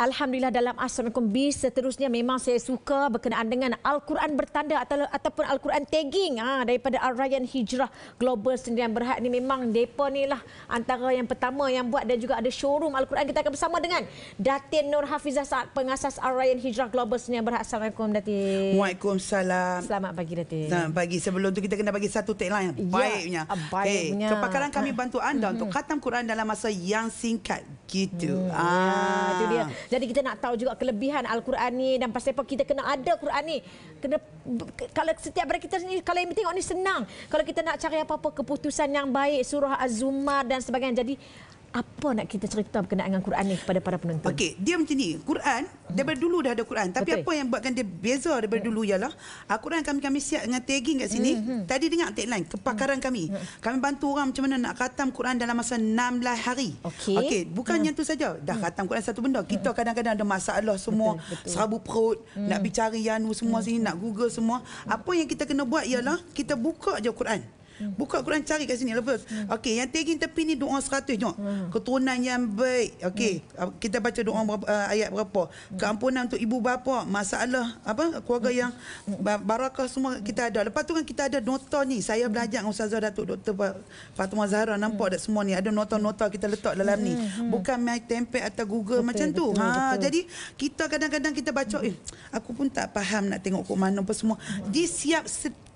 Alhamdulillah dalam Assalamualaikum B seterusnya memang saya suka berkenaan dengan Al-Quran bertanda atau, ataupun Al-Quran tagging ha, daripada Al-Rayyan Hijrah Global Sendirian Berhad ni memang mereka ni lah antara yang pertama yang buat dan juga ada showroom Al-Quran kita akan bersama dengan Datin Nur Hafizah saat pengasas Al-Rayyan Hijrah Global Sendirian Berhad Assalamualaikum Datin Waalaikumsalam Selamat pagi Datin Selamat pagi sebelum tu kita kena bagi satu tagline yang baiknya ya, baiknya hey, eh, kepakaran kami ah. bantu anda ha. untuk khatam Quran dalam masa yang singkat gitu hmm. ah. Ya, itu dia jadi kita nak tahu juga kelebihan Al-Quran ni dan pasal apa kita kena ada Al-Quran ni. Kena kalau setiap hari kita ni, kalau yang tengok ni senang. Kalau kita nak cari apa-apa keputusan yang baik surah Az-Zumar dan sebagainya. Jadi apa nak kita cerita berkenaan dengan Quran ni kepada para penonton? Okey, dia macam ni. Quran, hmm. daripada dulu dah ada Quran. Tapi Betul. apa yang buatkan dia beza daripada hmm. dulu ialah, Al-Quran ah, kami-kami siap dengan tagging kat sini. Hmm, hmm Tadi dengar tagline, kepakaran hmm kami. Kami bantu orang macam mana nak khatam Quran dalam masa 16 hari. Okey. Okay, bukan hmm yang tu saja. Dah khatam Quran satu benda. Kita kadang-kadang ada masalah semua. Serabu perut, hmm nak pergi cari semua hmm sini, nak Google semua. Apa yang kita kena buat ialah, kita buka je Quran. Hmm. Buka Quran cari kat sini lepas. Hmm. Okey, yang tinggi tepi ni doa 100 tengok. Hmm. Keturunan yang baik. Okey, kita baca doa berapa, uh, ayat berapa. Keampunan untuk ibu bapa, masalah apa keluarga yang barakah semua kita ada. Lepas tu kan kita ada nota ni. Saya belajar dengan Ustazah Datuk Dr. Fatimah Zahra nampak dak semua ni ada nota-nota kita letak dalam ni. Bukan main tempel atau Google betul, macam tu. Betul, ha, betul. jadi kita kadang-kadang kita baca, eh, aku pun tak faham nak tengok kok mana apa semua. Dia siap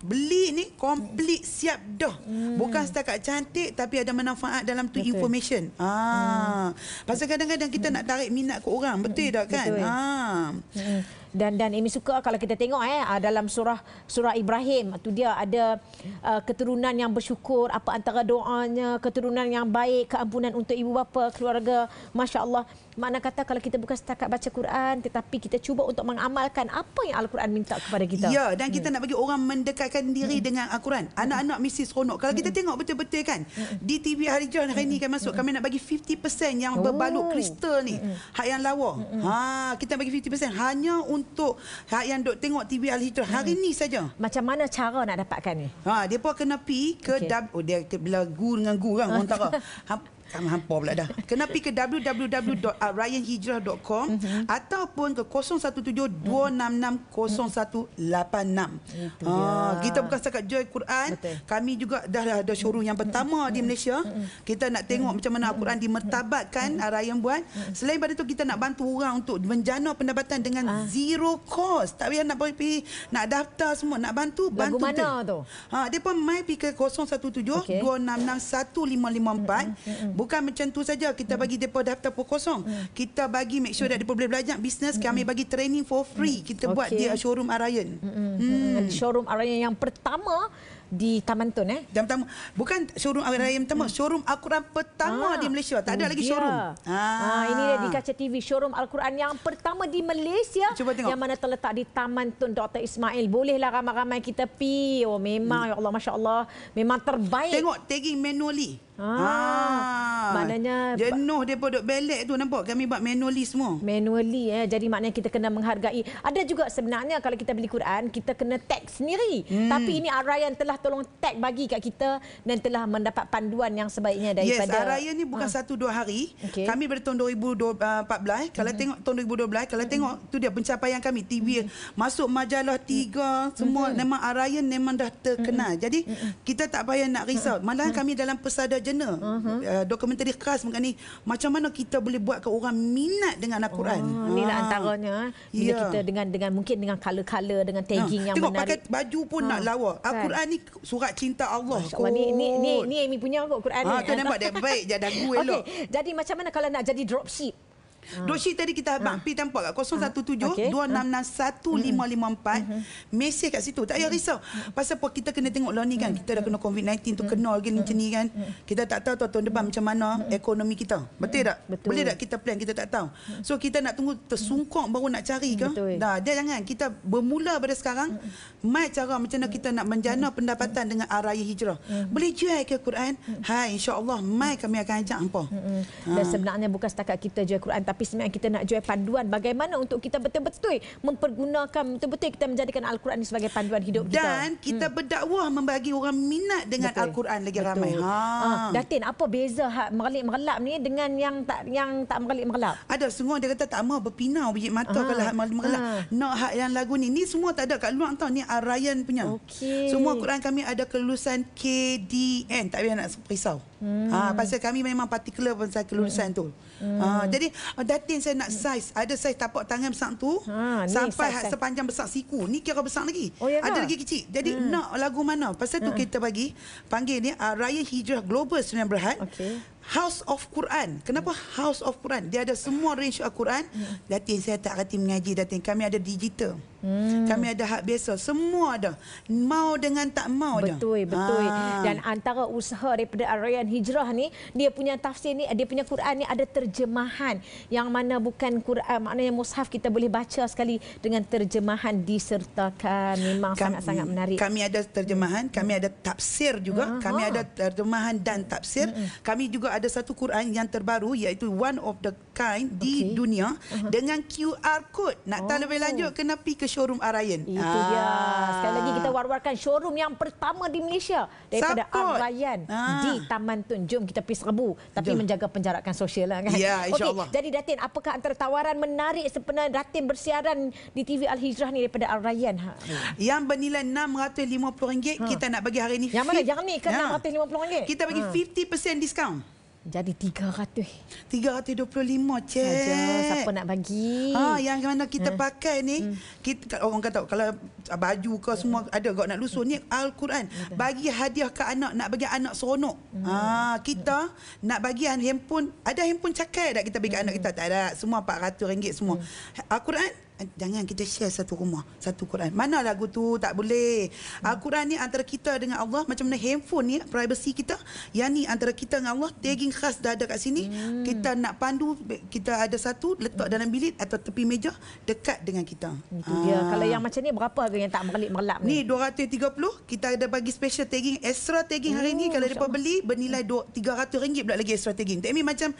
beli ni komplit siap dah hmm. bukan setakat cantik tapi ada manfaat dalam tu betul. information ah hmm. pasal kadang-kadang kita hmm. nak tarik minat ke orang betul hmm. tak kan betul. ah hmm dan dan Amy suka kalau kita tengok eh ah, dalam surah surah Ibrahim tu dia ada uh, keturunan yang bersyukur apa antara doanya keturunan yang baik keampunan untuk ibu bapa keluarga masya-Allah mana kata kalau kita bukan setakat baca Quran tetapi kita cuba untuk mengamalkan apa yang al-Quran minta kepada kita ya dan kita hmm. nak bagi orang mendekatkan diri hmm. dengan al-Quran anak-anak mesti seronok kalau hmm. kita tengok betul-betul kan hmm. di TV hari John hari hmm. ni kan masuk hmm. kami nak bagi 50% yang oh. berbalut kristal ni hmm. hak yang lawa hmm. ha kita bagi 50% hanya untuk untuk yang dok tengok TV Al-Hijrah hari hmm. ni saja. Macam mana cara nak dapatkan ni? Ha, dia pun kena pergi ke okay. dub, oh, dia bila gu dengan gu kan, orang tak tak menghampa pula dah. Kena pergi ke www.ryanhijrah.com mm-hmm. ataupun ke 0172660186. 266 Mm-hmm. Ha, kita bukan setakat joy Quran. Betul. Kami juga dah lah ada showroom yang pertama mm-hmm. di mhm. Malaysia. Mm-hmm. Kita nak tengok mm-hmm. macam mana Al-Quran dimertabatkan mm-hmm. Ryan buat. Mm-hmm. Selain pada tu kita nak bantu orang untuk menjana pendapatan dengan ah. zero cost. Tak payah nak pergi nak daftar semua. Nak bantu, Lagu bantu. mana tu? tu? Ah, ha, dia pun mai pergi ke 017 266 Mm-hmm. Bukan macam tu saja kita bagi depa daftar pukul kosong. Hmm. Kita bagi make sure that depa boleh belajar bisnes, kami hmm. bagi training for free. Kita buat dia showroom Arayan. Hmm, showroom Arayan yang pertama di Taman Tun eh? Jam pertama. Bukan showroom Hari Raya pertama. Showroom Al-Quran pertama ah. di Malaysia. Tak ada oh, lagi showroom. Ah. ah. Ini dia di Kaca TV. Showroom Al-Quran yang pertama di Malaysia. Cuba tengok. Yang mana terletak di Taman Tun Dr. Ismail. Bolehlah ramai-ramai kita pi. Oh memang hmm. ya Allah. Masya Allah. Memang terbaik. Tengok tagging manually. Ah. ah. Maknanya jenuh dia produk belek tu nampak kami buat manually semua. Manually eh. Jadi maknanya kita kena menghargai. Ada juga sebenarnya kalau kita beli Quran kita kena tag sendiri. Hmm. Tapi ini arayan telah Adakah tolong tag bagi kat kita dan telah mendapat panduan yang sebaiknya daripada... Yes, ah, Araya ni bukan ha. satu dua hari. Okay. Kami bertahun 2014. Ah, mm-hmm. Kalau tengok tahun 2012, kalau mm-hmm. tengok tu dia pencapaian kami. TV hmm masuk majalah mm-hmm. tiga, hmm semua mm-hmm. memang Araya memang dah terkenal. hmm Jadi hmm kita tak payah nak risau. Mm-hmm. Malah hmm kami dalam pesada jena. Mm-hmm. Uh, dokumentari khas mengenai macam mana kita boleh buat ke orang minat dengan Al-Quran. Oh, ha. Inilah antaranya. Eh. Bila yeah. kita dengan dengan mungkin dengan color-color, dengan tagging ha. yang tengok, menarik. Tengok pakai baju pun ha. nak lawa. Al-Quran ni surat cinta Allah. Oh, ni ni ni ni Amy punya kot Quran ah, ni. Ah, tu nampak dia baik dia dah gue elok. Okay. Jadi macam mana kalau nak jadi dropship? Ah. Doshi tadi kita abang ah. ha. pi tempat kat 017 okay. 266 1554. Hmm. Mesej kat situ. Tak payah mm-hmm. risau. Pasal apa kita kena tengok lah ni kan. Mm-hmm. Kita dah kena COVID-19 tu mm-hmm. kena lagi hmm. macam ni kan. Kita tak tahu tahun depan macam mana ekonomi kita. Betul tak? Betul. Boleh tak kita plan? Kita tak tahu. So kita nak tunggu tersungkok baru nak cari ke? Dah, dia jangan. Kita bermula pada sekarang. Mai cara macam mana kita nak menjana pendapatan dengan arah hijrah. Boleh jual ke Quran? Hai insya Allah mai kami akan ajak hampa. Ah. Dan sebenarnya bukan setakat kita jual Quran tapi tapi sebenarnya kita nak jual panduan bagaimana untuk kita betul-betul mempergunakan betul-betul kita menjadikan al-Quran ini sebagai panduan hidup kita. Dan kita hmm. berdakwah membagi orang minat dengan al-Quran lagi betul. ramai. Ha. ha. Datin, apa beza hak merelik-merelap ni dengan yang tak yang tak merelik-merelap? Ada semua dia kata tak mau berpinau biji mata ah. ha. kalau hak merelik-merelap. Ha. Ah. Nak hak yang lagu ni ni semua tak ada kat luar tau ni arayan punya. Okay. Semua Quran kami ada kelulusan KDN. Tak payah nak risau. Hmm. Ha, pasal kami memang particular pasal kelulusan hmm. tu. Hmm. Ha, jadi datin ah, saya nak size. Ada size tapak tangan besar tu. Ha, sampai size, sepanjang besar siku. Ni kira besar lagi. Oh, ya ada lagi kecil. Jadi hmm. nak lagu mana? Pasal tu hmm. kita bagi. Panggil ni uh, Raya Hijrah Global Sembilan Berhad. Okay. House of Quran. Kenapa House of Quran? Dia ada semua range Al-Quran. Datin saya tak reti mengaji datin. Kami ada digital. Hmm. Kami ada hak biasa. Semua ada. Mau dengan tak mau betul, dia. Betul, betul. Ah. Dan antara usaha daripada Arayan Hijrah ni, dia punya tafsir ni, dia punya Quran ni ada terjemahan. Yang mana bukan Quran, maknanya mushaf kita boleh baca sekali dengan terjemahan disertakan. Memang sangat-sangat menarik. Kami ada terjemahan, kami ada tafsir juga. Aha. Kami ada terjemahan dan tafsir. Kami juga ada satu Quran yang terbaru iaitu one of the kind okay. di dunia uh-huh. dengan QR code. Nak oh. tahu lebih oh. lanjut kena pergi ke showroom Arayan. Itu ah. Sekali lagi kita war-warkan showroom yang pertama di Malaysia daripada Arayan ah. di Taman Tun. Jom kita pergi serbu tapi Jom. menjaga penjarakan sosial lah kan. Ya, Okay. Jadi Datin, apakah antara tawaran menarik sebenarnya Datin bersiaran di TV Al-Hijrah ni daripada Arayan? Ha? Yang bernilai RM650 ha. kita nak bagi hari ini. Yang mana? Yang ni ke RM650? Ha. Ya. Kita bagi ha. 50% discount. Jadi 300. 325, Cik. Aja, siapa nak bagi? Ha, yang mana kita ha. pakai ni, hmm. kita orang kata kalau ah, baju ke hmm. semua ada kalau nak lusuh ni Al-Quran. Hmm. Bagi hadiah ke anak nak bagi anak seronok. Hmm. Ha, kita hmm. nak bagi handphone, ada handphone cakap tak kita bagi hmm. anak kita? Tak ada. Semua RM400 semua. Hmm. Ha, Al-Quran Eh, jangan kita share satu rumah Satu Quran Mana lagu tu Tak boleh hmm. Al-Quran ah, ni antara kita dengan Allah Macam mana handphone ni Privacy kita Yang ni antara kita dengan Allah Tagging khas dah ada kat sini hmm. Kita nak pandu Kita ada satu Letak dalam bilik Atau tepi meja Dekat dengan kita Itu dia Aa. Ah. Kalau yang macam ni Berapa harga yang tak merelip-merelap ni? Ni 230 Kita ada bagi special tagging Extra tagging hari ni oh, Kalau mereka beli Bernilai rm ringgit pula lagi extra tagging Tak macam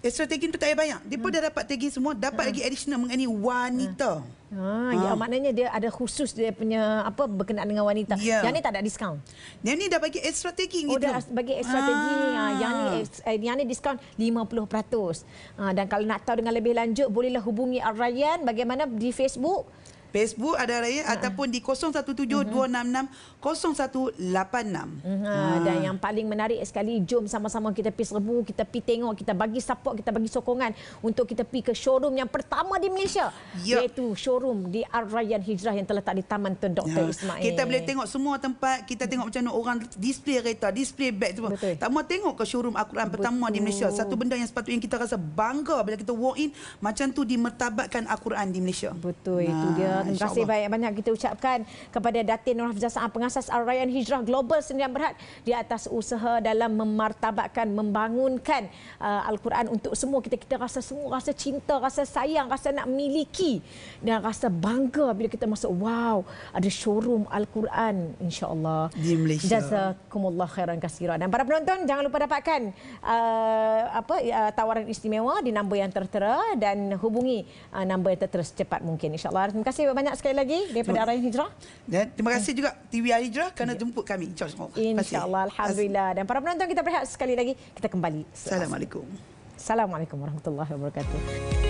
Extra eh, tagging tu tak payah banyak. Dia pun hmm. dah dapat tagging semua, dapat ha. lagi additional mengenai wanita. Ha. Ha. Ha. Ya, ah. maknanya dia ada khusus dia punya apa berkenaan dengan wanita. Ya. Yang ni tak ada diskaun? Yang ni dah bagi extra tagging oh, gitu. Oh, dah bagi extra ha. tagging ni. Ha. Yang ni, eh, yang ni diskaun 50%. Ha. Dan kalau nak tahu dengan lebih lanjut, bolehlah hubungi Arayan bagaimana di Facebook. Facebook ada raya ha. ataupun di 017-266-0186. Uh -huh. Dan yang paling menarik sekali, jom sama-sama kita pergi serbu, kita pergi tengok, kita bagi support, kita bagi sokongan untuk kita pergi ke showroom yang pertama di Malaysia. Yep. Iaitu showroom di Ar-Rayyan Hijrah yang terletak di Taman Tun Dr. Ya. Ismail. Kita boleh tengok semua tempat, kita tengok macam mana orang display kereta, display bag semua. Betul. Tak mahu tengok ke showroom Al-Quran pertama di Malaysia. Satu benda yang sepatutnya kita rasa bangga bila kita walk in, macam tu dimertabatkan Al-Quran di Malaysia. Betul, ha. itu dia terima kasih banyak-banyak kita ucapkan kepada Datin Nur Hafizah Sa'ad, pengasas Al-Rayyan Hijrah Global Sendirian Berhad di atas usaha dalam memartabatkan, membangunkan uh, Al-Quran untuk semua. Kita kita rasa semua, rasa cinta, rasa sayang, rasa nak miliki dan rasa bangga bila kita masuk, wow, ada showroom Al-Quran, insyaAllah. Di Malaysia. Jazakumullah khairan kasirah. Dan para penonton, jangan lupa dapatkan uh, apa uh, tawaran istimewa di nombor yang tertera dan hubungi uh, nombor yang tertera secepat mungkin. InsyaAllah. Terima kasih banyak sekali lagi daripada Arai Hijrah. Dan ya, terima kasih juga TV Arai Hijrah kerana jemput kami. Insyaallah, alhamdulillah dan para penonton kita berehat sekali lagi. Kita kembali. Assalamualaikum. Assalamualaikum warahmatullahi wabarakatuh.